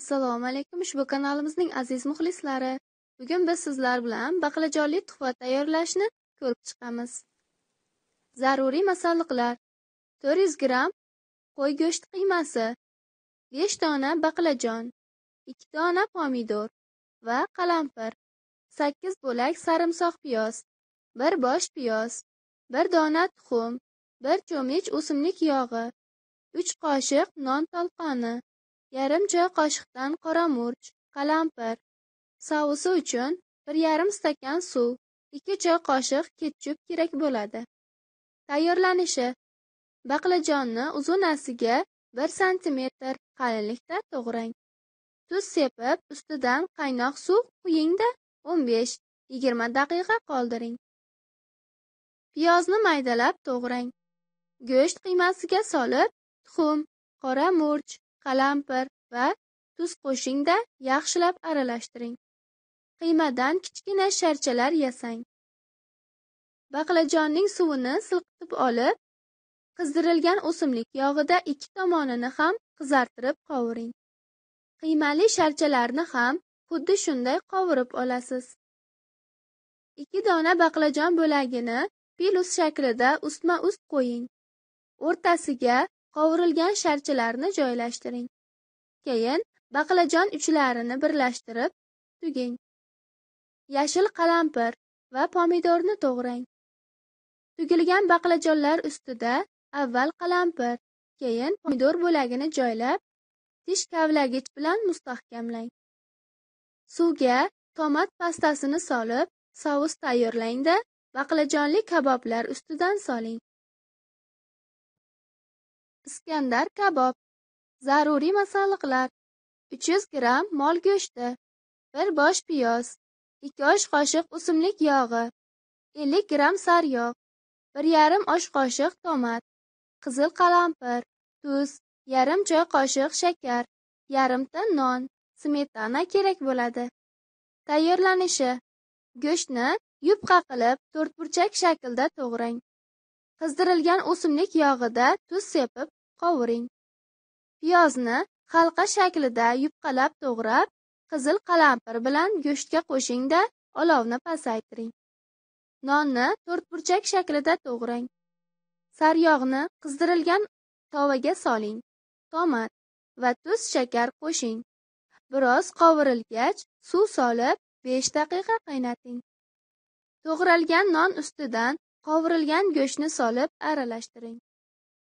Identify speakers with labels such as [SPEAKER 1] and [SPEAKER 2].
[SPEAKER 1] Assalomu alaykum ushbu kanalimizning aziz muxlislari. Bugun biz sizlar bilan baqlajonli tuhfa tayyorlashni ko'rib chiqamiz. Zaruriy masalliqlar: 400 gram qo'y go'shti qiymasi, 5 dona baqlajon, 2 dona pomidor va qalampir, 8 bo'lak sarimsoq piyoz, 1 bosh piyoz, 1 dona tuxum, 1 cho'mich o'simlik yog'i, 3 qoshiq non talqoni Yarim choy qoshiqdan qora murch, qalampir sousi uchun bir yarim stakan suv, 2 choy qoshiq ketchup kerak bo'ladi. Tayyorlanishi: Baqlajonni uzunasiga 1 cm qalinlikda to'g'rang. Tuz sepib, ustidan qaynoq suv quyingda 15-20 daqiqa qoldiring. Piyozni maydalab to'g'rang. Go'sht qiymasiga solib, tuxum, qora murch qalampir va tuz qo'shingda yaxshilab aralashtiring. Qiymadan kichkina sharchalar yasang. Baqlajonning suvini silqitib olib, qizdirilgan o'simlik yog'ida ikki tomonini ham qizartirib qovuring. Qiymali sharchalarni ham xuddi shunday qovurib olasiz. 2 dona baqlajon bo'lagini pilus shaklida ustma-ust qo'ying. O'rtasiga Qovurilgan sharchalarni joylashtiring. Keyin baqlajon uchlarini birlashtirib, tuging. Yashil qalampir va pomidorni to'g'rang. Tugilgan baqlajonlar ustida avval qalampir, keyin pomidor bo'lagini joylab, tish kavlagich bilan mustahkamlang. Suvga tomat pastasini solib, sous tayyorlangda, baqlajonli kaboblar ustidan soling. Iskandar kabob. Zaruriy masalliqlar: 300 gram mol go'shti, bir bosh piyoz, 2 osh qoshiq o'simlik yog'i, 50 gram sariyog', 1.5 osh qoshiq tomat, qizil qalampir, tuz, yarim choy qoshiq shakar, yarimta non, smetana kerak bo'ladi. Tayyorlanishi: Go'shtni yupqa qilib, to'rtburchak shaklda to'g'rang. Qizdirilgan o'simlik yog'ida tuz sepib, Qovuring. Piyozni halqa shaklida yupqalab to'g'rab, qizil qalampir bilan go'shtga qo'shingda olovni pasaytiring. Nonni to'rtburchak shaklida to'g'rang. Saryog'ni qizdirilgan tovaga soling. Tomat va tuz shakar qo'shing. Biroz qovurilgach, suv solib 5 daqiqa qaynating. To'g'ralgan non ustidan qovurilgan go'shtni solib aralashtiring.